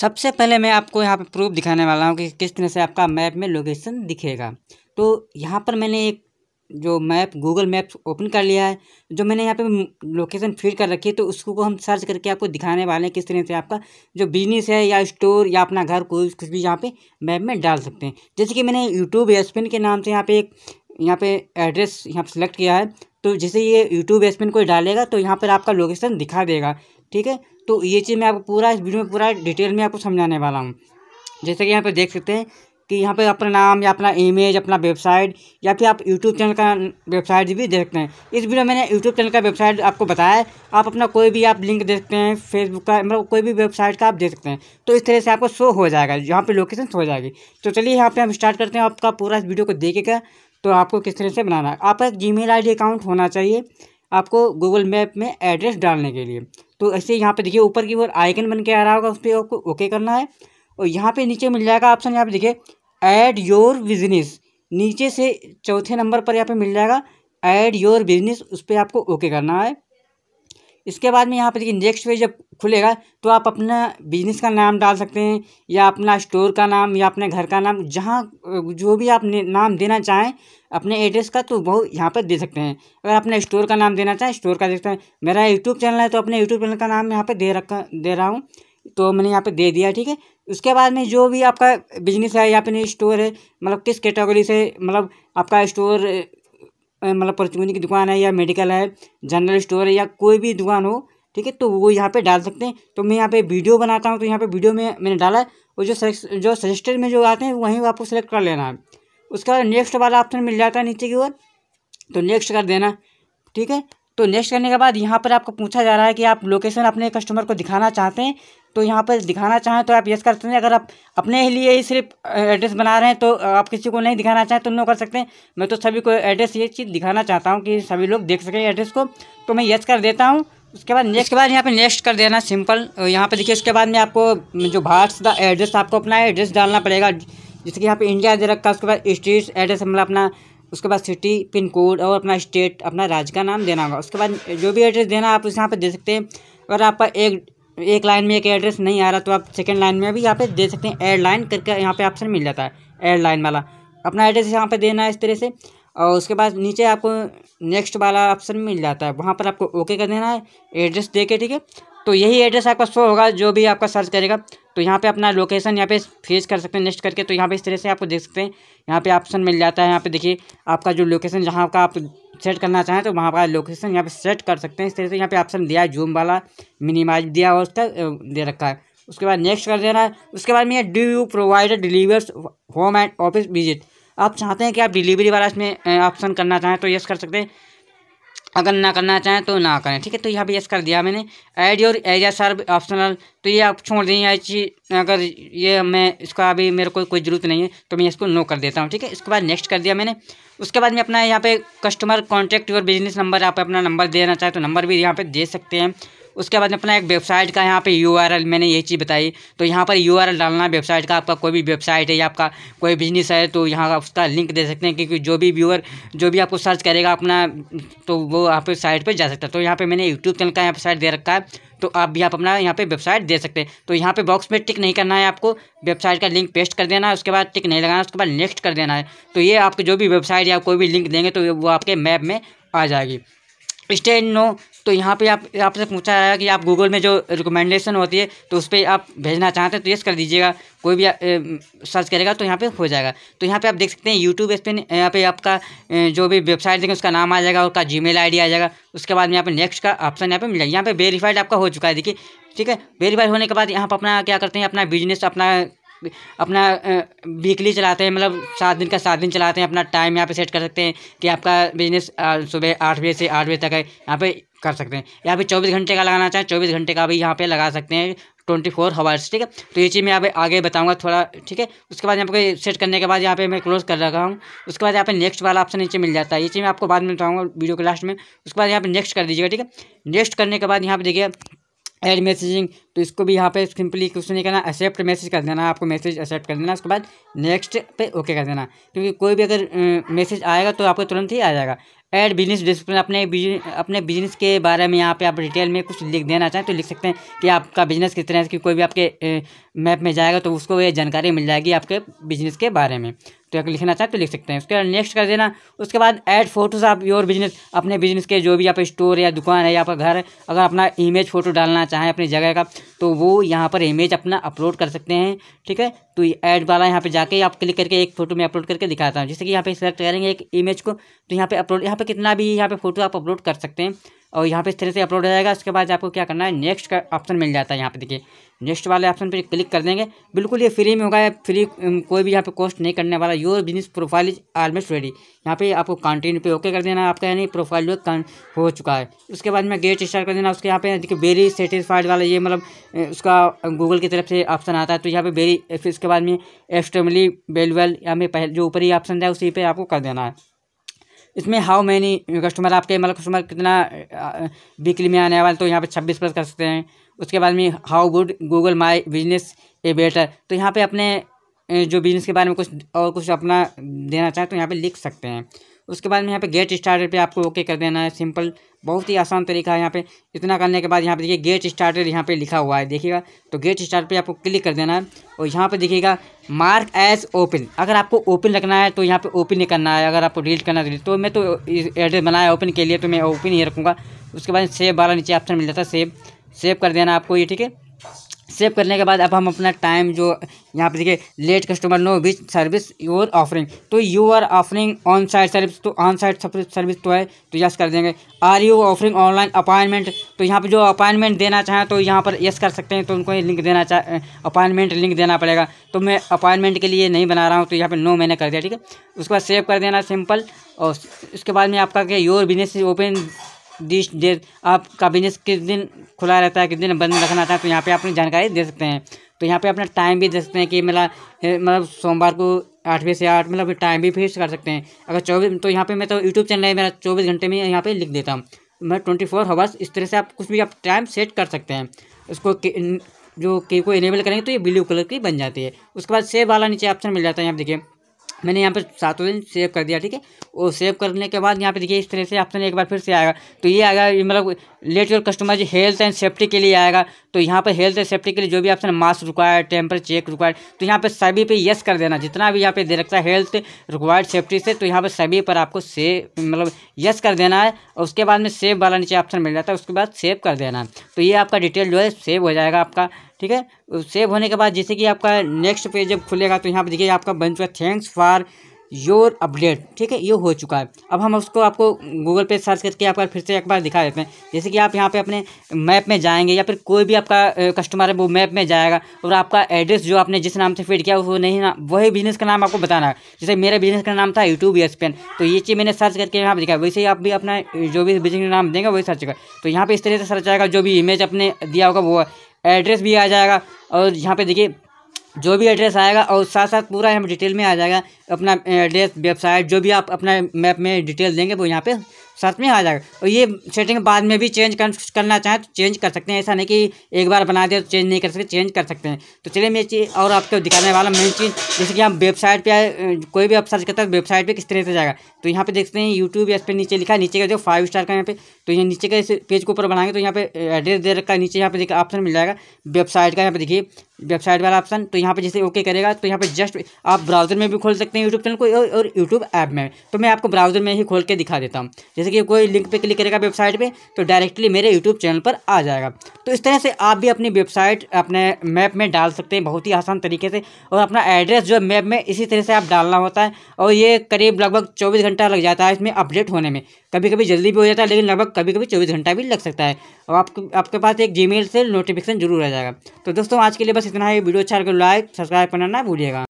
सबसे पहले मैं आपको यहाँ पर प्रूफ दिखाने वाला हूँ कि किस तरह से आपका मैप में लोकेशन दिखेगा तो यहाँ पर मैंने एक जो मैप गूगल मैप ओपन कर लिया है जो मैंने यहाँ पे लोकेशन फीड कर रखी है तो उसको को हम सर्च करके आपको दिखाने वाले हैं किस तरह से आपका जो बिजनेस है या स्टोर या अपना घर कोई कुछ भी यहाँ पे मैप में डाल सकते हैं जैसे कि मैंने यूट्यूब एसपिन के नाम से यहाँ पे एक यहाँ पे एड्रेस यहाँ पर सिलेक्ट किया है तो जैसे ये यूट्यूब एसपिन कोई डालेगा तो यहाँ पर आपका लोकेशन दिखा देगा ठीक है तो ये चीज़ मैं आपको पूरा इस वीडियो में पूरा डिटेल में आपको समझाने वाला हूँ जैसे कि यहाँ पर देख सकते हैं कि यहाँ पे अपना नाम या अपना इमेज अपना वेबसाइट या फिर आप यूट्यूब चैनल का वेबसाइट भी देखते सकते हैं इस वीडियो मैंने यूट्यूब चैनल का वेबसाइट आपको बताया है आप अपना कोई भी आप लिंक देख सकते हैं फेसबुक का मतलब कोई भी वेबसाइट का आप देख सकते हैं तो इस तरह से आपको शो हो जाएगा यहाँ पर लोकेशन हो जाएगी तो चलिए यहाँ पर हम स्टार्ट करते हैं आपका पूरा इस वीडियो को देखेगा तो आपको किस तरह से बनाना है आपका एक जी मेल अकाउंट होना चाहिए आपको गूगल मैप में एड्रेस डालने के लिए तो ऐसे यहाँ पे देखिए ऊपर की ओर आइकन बन के आ रहा होगा उस पर आपको ओके करना है और यहाँ पे नीचे मिल जाएगा ऑप्शन यहाँ पे देखिए ऐड योर बिजनेस नीचे से चौथे नंबर पर यहाँ पे मिल जाएगा ऐड योर बिजनेस उस पर आपको ओके करना है इसके बाद में यहाँ पर देखिए नेक्स्ट पेज जब खुलेगा तो आप अपना बिजनेस का नाम डाल सकते हैं या अपना स्टोर का नाम या अपने घर का नाम जहाँ जो भी आप नाम देना चाहें अपने एड्रेस का तो वो यहाँ पर दे सकते हैं अगर अपने स्टोर का नाम देना चाहें स्टोर का दे सकते हैं मेरा यूट्यूब चैनल है तो अपने यूट्यूब चैनल का नाम यहाँ पर दे रखा दे रहा हूँ तो मैंने यहाँ पे दे दिया ठीक है उसके बाद में जो भी आपका बिजनेस है या फिर स्टोर है मतलब किस कैटेगरी से मतलब आपका स्टोर मतलब परचून की दुकान है या मेडिकल है जनरल स्टोर है या कोई भी दुकान हो ठीक है तो वो यहाँ पे डाल सकते हैं तो मैं यहाँ पे वीडियो बनाता हूँ तो यहाँ पे वीडियो में मैंने डाला है और जो जो सजेस्टेड में जो आते हैं वहीं आपको सेलेक्ट कर लेना है उसका नेक्स्ट वाला ऑप्शन मिल जाता है नीचे की ओर तो नेक्स्ट कर देना ठीक है तो नेक्स्ट करने के बाद यहाँ पर आपको पूछा जा रहा है कि आप लोकेशन अपने कस्टमर को दिखाना चाहते हैं तो यहाँ पर दिखाना चाहें तो आप यस कर सकते हैं अगर आप अपने लिए ही सिर्फ एड्रेस बना रहे हैं तो आप किसी को नहीं दिखाना चाहें तो नो कर सकते हैं मैं तो सभी को एड्रेस ये चीज़ दिखाना चाहता हूँ कि सभी लोग देख सकें एड्रेस को तो मैं यस कर देता हूँ उसके बाद नेक्स्ट के बाद यहाँ पर नेक्स्ट कर देना सिंपल यहाँ पर देखिए उसके बाद में आपको जो भारत का एड्रेस आपको अपना एड्रेस डालना पड़ेगा जैसे कि यहाँ पर इंडिया दे रखा उसके बाद स्ट्रीट एड्रेस मतलब अपना उसके बाद सिटी पिन कोड और अपना स्टेट अपना राज्य का नाम देना होगा उसके बाद जो भी एड्रेस देना आप उस यहाँ पर दे सकते हैं अगर आपका एक एक लाइन में एक एड्रेस नहीं आ रहा तो आप सेकेंड लाइन में भी यहाँ पे दे सकते हैं लाइन करके यहाँ पे ऑप्शन मिल जाता है लाइन वाला अपना एड्रेस यहाँ पे देना है इस तरह से और उसके बाद नीचे आपको नेक्स्ट वाला ऑप्शन मिल जाता है वहाँ पर आपको ओके कर देना है एड्रेस दे के ठीक है तो यही एड्रेस आपका शो होगा जो भी आपका सर्च करेगा तो यहाँ पे अपना लोकेशन यहाँ पे फेस कर सकते हैं नेक्स्ट करके तो यहाँ पे इस तरह से आपको देख सकते हैं यहाँ पे ऑप्शन मिल जाता है यहाँ पे देखिए आपका जो लोकेशन जहाँ का आप सेट करना चाहें तो वहाँ का लोकेशन यहाँ पे सेट कर सकते हैं इस तरह से यहाँ पे ऑप्शन दिया है जूम वाला मिनिमाइज दिया और उसका दे रखा है उसके बाद नेक्स्ट कर देना है उसके बाद में do you provide delivers home and office visit आप चाहते हैं कि आप डिलीवरी वाला इसमें ऑप्शन करना चाहें तो यस कर सकते हैं अगर ना करना चाहें तो ना करें ठीक है तो यहाँ पे यस कर दिया मैंने add your area serve optional तो ये आप छोड़ दें या चीज अगर ये मैं इसका अभी मेरे को कोई ज़रूरत नहीं है तो मैं इसको नो कर देता हूँ ठीक है इसके बाद नेक्स्ट कर दिया मैंने उसके बाद मैं अपना यहाँ पे कस्टमर कॉन्टैक्ट और बिजनेस नंबर आप अपना नंबर देना चाहें तो नंबर भी यहाँ पर दे सकते हैं उसके बाद अपना एक वेबसाइट का यहाँ पे यूआरएल मैंने यही चीज़ बताई तो यहाँ पर यूआरएल डालना वेबसाइट का आपका कोई भी वेबसाइट है या आपका कोई बिजनेस है तो यहाँ उसका लिंक दे सकते हैं क्योंकि जो भी व्यूअर जो भी आपको सर्च करेगा अपना तो वो आप साइट पर जा सकता है तो यहाँ पर मैंने यूट्यूब चैनल का यहाँ साइट दे रखा है तो आप भी आप अपना यहाँ पे वेबसाइट दे सकते हैं तो यहाँ पे बॉक्स में टिक नहीं करना है आपको वेबसाइट का लिंक पेस्ट कर देना है उसके बाद टिक नहीं लगाना उसके बाद नेक्स्ट कर देना है तो ये आपके जो भी वेबसाइट या कोई भी लिंक देंगे तो वो आपके मैप में आ जाएगी स्टे नो तो यहाँ पे आप आपसे पूछा जाएगा कि आप गूगल में जो रिकमेंडेशन होती है तो उस पर आप भेजना चाहते हैं तो यस कर दीजिएगा कोई भी सर्च करेगा तो यहाँ पे हो जाएगा तो यहाँ पे आप देख सकते हैं यूट्यूब इस पर यहाँ पे आपका जो भी वेबसाइट देखें उसका नाम आ जाएगा उसका जी मेल आ जाएगा उसके बाद में यहाँ पे नेक्स्ट का ऑप्शन यहाँ पे मिल जाएगा यहाँ पे वेरीफाइड आपका हो चुका है देखिए ठीक है वेरीफाइड होने के बाद यहाँ पर अपना क्या करते हैं अपना बिजनेस अपना अपना वीकली चलाते हैं मतलब सात दिन का सात दिन चलाते हैं अपना टाइम यहाँ पे सेट कर सकते हैं कि आपका बिजनेस सुबह आठ बजे से आठ बजे तक है यहाँ पे कर सकते हैं यहाँ पे चौबीस घंटे का लगाना चाहें चौबीस घंटे का भी यहाँ पे लगा सकते हैं ट्वेंटी फोर हावर्स ठीक है तो ये चीज़ मैं यहाँ पे आगे बताऊँगा थोड़ा ठीक है उसके बाद यहाँ पे सेट करने के बाद यहाँ पे मैं क्लोज कर रखा हूँ उसके बाद यहाँ पे नेक्स्ट वाला ऑप्शन नीचे मिल जाता है ये चीज़ मैं आपको बाद में बताऊँगा वीडियो के लास्ट में उसके बाद यहाँ पे नेक्स्ट कर दीजिएगा ठीक है नेक्स्ट करने के बाद यहाँ पे देखिए एड मैसेजिंग तो इसको भी यहाँ पे सिंपली कुछ नहीं करना एक्सेप्ट मैसेज कर देना आपको मैसेज एक्सेप्ट कर देना उसके बाद नेक्स्ट पे ओके कर देना क्योंकि कोई भी अगर मैसेज आएगा तो आपको तुरंत ही आ जाएगा एड बिजनेस डिस्प्ले अपने अपने बिजनेस के बारे में यहाँ पे आप डिटेल में कुछ लिख देना चाहें तो लिख सकते हैं कि आपका बिजनेस किस तरह से कि कोई भी आपके मैप में जाएगा तो उसको ये जानकारी मिल जाएगी आपके बिजनेस के बारे में तो अगर लिखना चाहें तो लिख सकते हैं उसके बाद नेक्स्ट कर देना उसके बाद ऐड फोटोज़ आप योर बिजनेस अपने बिजनेस के जो भी आप स्टोर या दुकान है या पर घर है अगर अपना इमेज फोटो डालना चाहें अपनी जगह का तो वो यहाँ पर इमेज अपना अपलोड कर सकते हैं ठीक है तो ऐड वाला यहाँ पर जाके आप क्लिक करके एक फोटो में अपलोड करके दिखाता हूँ जैसे कि यहाँ पर सेलेक्ट करेंगे एक इमेज को तो यहाँ पर अपलोड यहाँ पर कितना भी यहाँ पर फोटो आप अपलोड कर सकते हैं और यहाँ पे इस तरह से अपलोड हो जाएगा उसके बाद आपको क्या करना है नेक्स्ट का ऑप्शन मिल जाता है यहाँ पे देखिए नेक्स्ट वाले ऑप्शन पर क्लिक कर देंगे बिल्कुल ये फ्री में होगा फ्री कोई भी यहाँ पे कॉस्ट नहीं करने वाला your business profile is almost ready यहाँ पे आपको कंटिन्यू पे ओके कर देना आपका यानी प्रोफाइल जो हो चुका है उसके बाद में गेट स्टार्ट कर देना उसके यहाँ पे देखिए वेरी सेटिस्फाइड वाला ये मतलब उसका गूगल की तरफ से ऑप्शन आता है तो यहाँ पर वेरी फिर उसके बाद में एक्सट्रीमली वेलवेल यहाँ पे जो ऊपर ही ऑप्शन है उसी पर आपको कर देना है इसमें हाउ मैनी कस्टमर आपके मतलब कस्टमर कितना वीकली में आने वाला तो यहाँ पे छब्बीस प्लस कर सकते हैं उसके बाद में how good Google my business a better तो यहाँ पे अपने जो बिजनेस के बारे में कुछ और कुछ अपना देना चाहें तो यहाँ पर लिख सकते हैं उसके बाद में यहाँ पे गेट स्टार्टर पे आपको ओके कर देना है सिंपल बहुत ही आसान तरीका है यहाँ पे इतना करने के बाद यहाँ पे देखिए गेट स्टार्टर यहाँ पे लिखा हुआ है देखिएगा तो गेट स्टार्ट पे आपको क्लिक कर देना है और यहाँ पे देखिएगा मार्क एज ओपन अगर आपको ओपन रखना है तो यहाँ पे ओपन ही करना है अगर आपको डिलीट करना है तो, तो मैं तो एड्रेस बनाया ओपन के लिए तो मैं ओपन ही रखूँगा उसके बाद सेव वाला नीचे ऑप्शन मिल जाता है सेव सेव कर देना आपको ये ठीक है सेव करने के बाद अब हम अपना टाइम जो यहाँ पे देखिए let customer know which service you're offering तो you are offering on side service तो ऑन साइड सर्विस तो है तो यस कर देंगे are you offering online appointment तो यहाँ पे जो अपॉइंटमेंट देना चाहें तो यहाँ पर यस कर सकते हैं तो उनको लिंक देना चाह अपॉइंटमेंट लिंक देना पड़ेगा तो मैं अपॉइंटमेंट के लिए नहीं बना रहा हूँ तो यहाँ पर नो मैंने कर दिया ठीक है उसके बाद सेव कर देना सिंपल और उसके बाद में आपका क्या your business open this date आपका बिजनेस किस दिन खुला रहता है किस दिन बंद रखना था तो यहाँ पे आप अपनी जानकारी दे सकते हैं तो यहाँ पे अपना टाइम भी दे सकते हैं कि मेरा मतलब सोमवार को आठ बजे से आठ मतलब टाइम भी फिक्स कर सकते हैं अगर चौबीस तो यहाँ पे मैं तो यूट्यूब चैनल है मेरा चौबीस घंटे में यहाँ पे लिख देता हूँ मैं ट्वेंटी फोर इस तरह से आप कुछ भी आप टाइम सेट कर सकते हैं उसको जो के को इनेबल करेंगे तो ये ब्लू कलर की बन जाती है उसके बाद सेव वाला नीचे ऑप्शन मिल जाता है यहाँ देखिए मैंने यहाँ पर सातों दिन सेव कर दिया ठीक है और सेव करने के बाद यहाँ पे देखिए इस तरह से ऑप्शन एक बार फिर से आएगा तो ये आएगा मतलब लेट योर कस्टमर जी हेल्थ एंड सेफ्टी के लिए आएगा तो यहाँ पर हेल्थ एंड सेफ्टी के लिए जो भी option mask required temper check required तो यहाँ पर सभी पे येस कर देना जितना भी यहाँ पे दे रखता है हेल्थ रिक्वायर्ड सेफ्टी से तो यहाँ पर सभी पर आपको सेव मतलब येस कर देना है और उसके बाद में सेव वाला नीचे ऑप्शन मिल जाता है उसके बाद सेव कर देना है तो ये आपका डिटेल जो है सेव हो जाएगा आपका ठीक है सेव होने के बाद जैसे कि आपका नेक्स्ट पेज जब खुलेगा तो यहाँ पर देखिए आपका बन चुका थैंक्स फॉर योर अपडेट ठीक है ये हो चुका है अब हम उसको आपको गूगल पे सर्च करके आपका फिर से एक बार दिखा देते हैं जैसे कि आप यहाँ पे अपने मैप में जाएंगे या फिर कोई भी आपका कस्टमर है वो मैप में जाएगा और आपका एड्रेस जो आपने जिस नाम से फीड किया वो नहीं ना वही बिजनेस का नाम आपको बताना है जैसे मेरे बिजनेस का नाम था यूट्यूब स्पेन तो ये चीज़ मैंने सर्च करके यहाँ पर दिखाया वैसे ही आप भी अपना जो भी बिजनेस का नाम देंगे वही सर्च कर तो यहाँ पर इस तरह से सर्च आएगा जो भी इमेज आपने दिया होगा वो एड्रेस भी आ जाएगा और यहाँ पे देखिए जो भी एड्रेस आएगा और साथ साथ पूरा हम डिटेल में आ जाएगा अपना एड्रेस वेबसाइट जो भी आप अपना मैप में डिटेल देंगे वो यहाँ पे साथ में आ जाएगा और ये सेटिंग बाद में भी चेंज करना चाहें तो चेंज कर सकते हैं ऐसा नहीं कि एक बार बना दे तो चेंज नहीं कर सकते चेंज कर सकते हैं तो चलिए मैं चीज़ और आपको दिखाने वाला मेन चीज़ जैसे कि आप वेबसाइट पर कोई भी आप सर्च करते हैं वेबसाइट पर किस तरह से जाएगा तो यहाँ पे देखते हैं यूट्यूब या इस पर नीचे लिखा नीचे का जो फाइव स्टार का यहाँ पे तो यहाँ नीचे का इस पेज के ऊपर बनाएंगे तो यहाँ पे एड्रेस दे रखा है नीचे यहाँ पे देखिए ऑप्शन मिल जाएगा वेबसाइट का यहाँ पे देखिए वेबसाइट वाला ऑप्शन तो यहाँ पे जैसे ओके करेगा तो यहाँ पे जस्ट आप ब्राउज़र में भी खोल सकते हैं यूट्यूब चैनल को और यूट्यूब ऐप में तो मैं आपको ब्राउज़र में ही खोल के दिखा देता हूँ जैसे कि कोई लिंक पे क्लिक करेगा वेबसाइट पे तो डायरेक्टली मेरे यूट्यूब चैनल पर आ जाएगा तो इस तरह से आप भी अपनी वेबसाइट अपने मैप में डाल सकते हैं बहुत ही आसान तरीके से और अपना एड्रेस जो है मैप में इसी तरह से आप डालना होता है और ये करीब लगभग चौबीस घंटा लग जाता है इसमें अपडेट होने में कभी कभी जल्दी भी हो जाता है लेकिन लगभग कभी कभी चौबीस घंटा भी लग सकता है और आपके आपके पास एक जी से नोटिफिकेशन जरूर आ जाएगा तो दोस्तों आज के लिए बस इतना है वीडियो अच्छा लगे लाइक सब्सक्राइब करना ना भूलिएगा